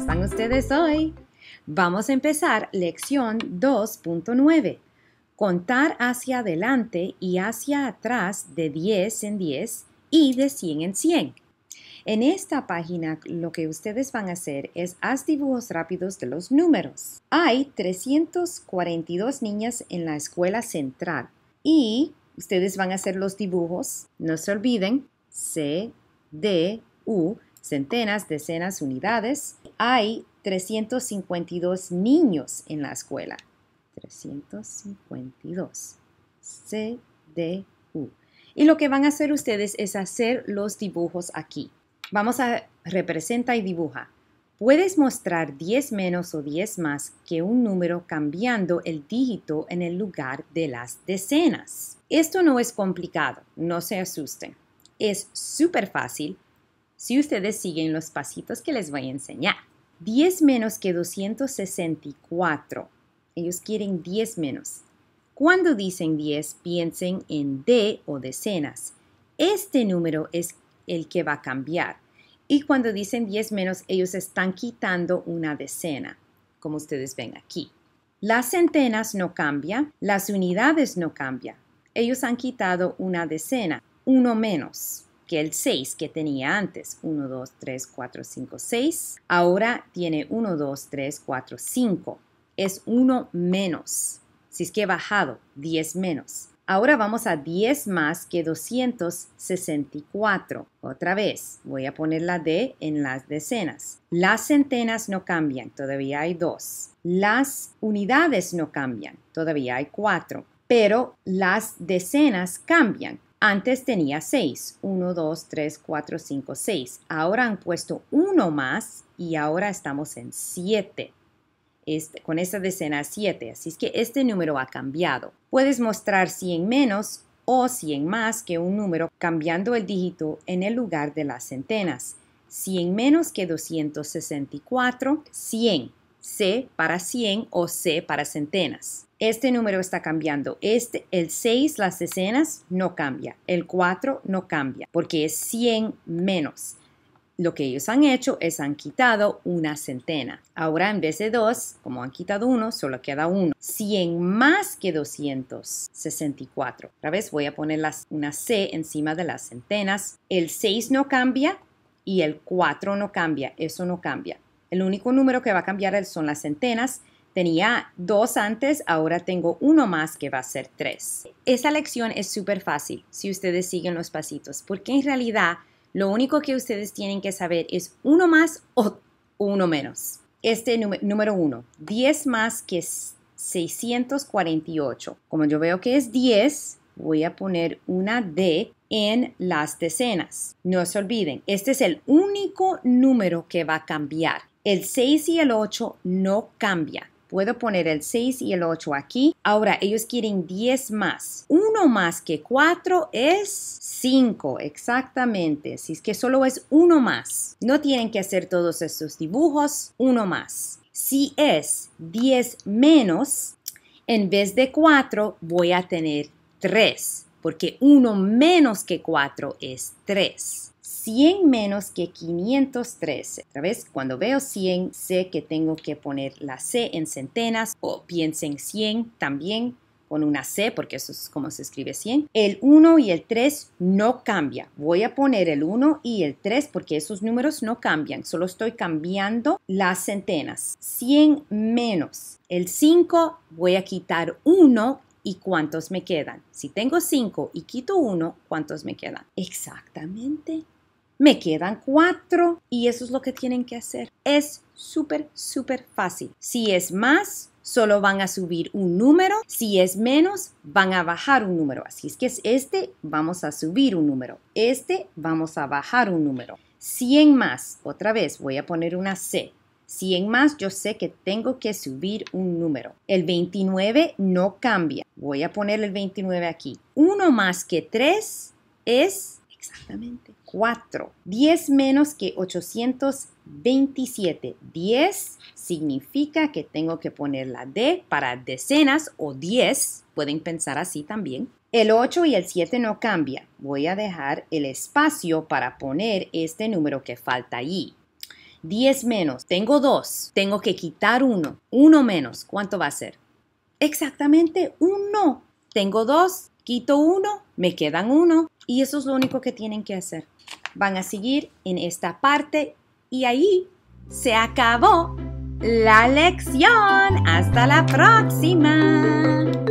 están ustedes hoy? Vamos a empezar lección 2.9. Contar hacia adelante y hacia atrás de 10 en 10 y de 100 en 100. En esta página lo que ustedes van a hacer es haz dibujos rápidos de los números. Hay 342 niñas en la escuela central y ustedes van a hacer los dibujos. No se olviden C, D, U, centenas, decenas, unidades, hay 352 niños en la escuela. 352. U. Y lo que van a hacer ustedes es hacer los dibujos aquí. Vamos a representa y dibuja. Puedes mostrar 10 menos o 10 más que un número cambiando el dígito en el lugar de las decenas. Esto no es complicado, no se asusten. Es súper fácil si ustedes siguen los pasitos que les voy a enseñar. 10 menos que 264. Ellos quieren 10 menos. Cuando dicen 10, piensen en D o decenas. Este número es el que va a cambiar. Y cuando dicen 10 menos, ellos están quitando una decena, como ustedes ven aquí. Las centenas no cambian, las unidades no cambian. Ellos han quitado una decena, uno menos que el 6 que tenía antes. 1, 2, 3, 4, 5, 6. Ahora tiene 1, 2, 3, 4, 5. Es 1 menos. Si es que he bajado, 10 menos. Ahora vamos a 10 más que 264. Otra vez, voy a poner la D en las decenas. Las centenas no cambian, todavía hay 2. Las unidades no cambian, todavía hay 4. Pero las decenas cambian, antes tenía 6. 1, 2, 3, 4, 5, 6. Ahora han puesto uno más y ahora estamos en 7. Este, con esta decena 7. Así es que este número ha cambiado. Puedes mostrar 100 menos o 100 más que un número cambiando el dígito en el lugar de las centenas. 100 menos que 264, 100. C para 100 o C para centenas. Este número está cambiando. Este, el 6, las decenas, no cambia. El 4 no cambia porque es 100 menos. Lo que ellos han hecho es han quitado una centena. Ahora en vez de 2, como han quitado 1, solo queda 1. 100 más que 264. Otra vez voy a poner una C encima de las centenas. El 6 no cambia y el 4 no cambia. Eso no cambia. El único número que va a cambiar son las centenas. Tenía dos antes, ahora tengo uno más que va a ser tres. Esa lección es súper fácil si ustedes siguen los pasitos, porque en realidad lo único que ustedes tienen que saber es uno más o uno menos. Este número uno, 10 más que 648. Como yo veo que es 10, voy a poner una D en las decenas. No se olviden, este es el único número que va a cambiar. El 6 y el 8 no cambia. Puedo poner el 6 y el 8 aquí. Ahora, ellos quieren 10 más. Uno más que 4 es 5, exactamente. Si es que solo es uno más. No tienen que hacer todos estos dibujos, uno más. Si es 10 menos, en vez de 4 voy a tener 3, porque 1 menos que 4 es 3. 100 menos que 513. Otra cuando veo 100, sé que tengo que poner la C en centenas o piensen 100 también con una C, porque eso es como se escribe 100. El 1 y el 3 no cambia. Voy a poner el 1 y el 3 porque esos números no cambian, solo estoy cambiando las centenas. 100 menos el 5, voy a quitar 1 y cuántos me quedan. Si tengo 5 y quito 1, ¿cuántos me quedan? Exactamente me quedan cuatro y eso es lo que tienen que hacer. Es súper, súper fácil. Si es más, solo van a subir un número. Si es menos, van a bajar un número. Así es que es este, vamos a subir un número. Este, vamos a bajar un número. 100 más, otra vez voy a poner una C. 100 más, yo sé que tengo que subir un número. El 29 no cambia. Voy a poner el 29 aquí. Uno más que 3 es exactamente 4. 10 menos que 827. 10 significa que tengo que poner la D para decenas o 10. Pueden pensar así también. El 8 y el 7 no cambia. Voy a dejar el espacio para poner este número que falta ahí. 10 menos. Tengo 2. Tengo que quitar 1. 1 menos. ¿Cuánto va a ser? Exactamente 1. Tengo 2. Quito uno, me quedan uno y eso es lo único que tienen que hacer. Van a seguir en esta parte y ahí se acabó la lección. Hasta la próxima.